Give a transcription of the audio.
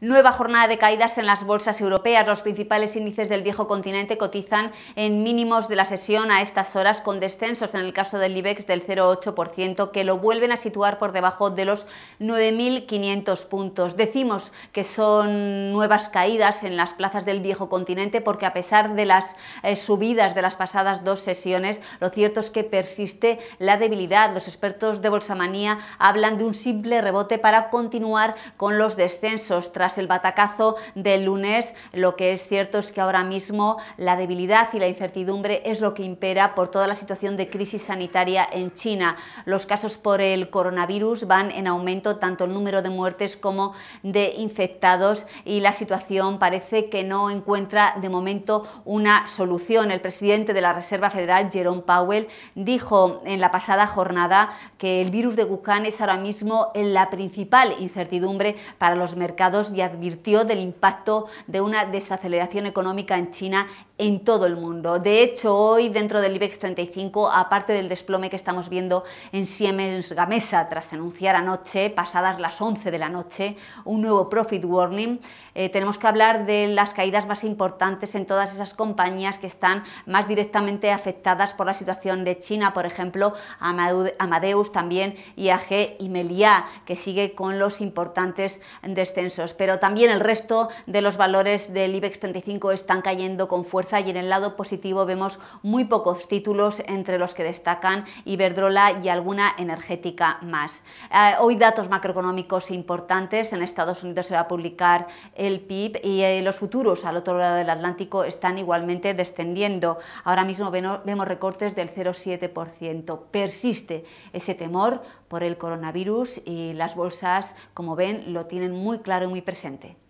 Nueva jornada de caídas en las bolsas europeas. Los principales índices del viejo continente cotizan en mínimos de la sesión a estas horas con descensos en el caso del IBEX del 0,8% que lo vuelven a situar por debajo de los 9.500 puntos. Decimos que son nuevas caídas en las plazas del viejo continente porque a pesar de las eh, subidas de las pasadas dos sesiones, lo cierto es que persiste la debilidad. Los expertos de Bolsamanía hablan de un simple rebote para continuar con los descensos. Tras el batacazo del lunes, lo que es cierto es que ahora mismo la debilidad y la incertidumbre es lo que impera por toda la situación de crisis sanitaria en China. Los casos por el coronavirus van en aumento, tanto el número de muertes como de infectados y la situación parece que no encuentra de momento una solución. El presidente de la Reserva Federal, Jerome Powell, dijo en la pasada jornada que el virus de Wuhan es ahora mismo la principal incertidumbre para los mercados y y advirtió del impacto de una desaceleración económica en China en todo el mundo. De hecho, hoy dentro del IBEX 35, aparte del desplome que estamos viendo en Siemens Gamesa tras anunciar anoche, pasadas las 11 de la noche, un nuevo profit warning, eh, tenemos que hablar de las caídas más importantes en todas esas compañías que están más directamente afectadas por la situación de China, por ejemplo, Amadeus también, y AG y Meliá, que sigue con los importantes descensos. Pero también el resto de los valores del IBEX 35 están cayendo con fuerza y en el lado positivo vemos muy pocos títulos entre los que destacan Iberdrola y alguna energética más. Eh, hoy datos macroeconómicos importantes, en Estados Unidos se va a publicar el PIB y eh, los futuros al otro lado del Atlántico están igualmente descendiendo. Ahora mismo vemos recortes del 0,7%. Persiste ese temor por el coronavirus y las bolsas, como ven, lo tienen muy claro y muy presente.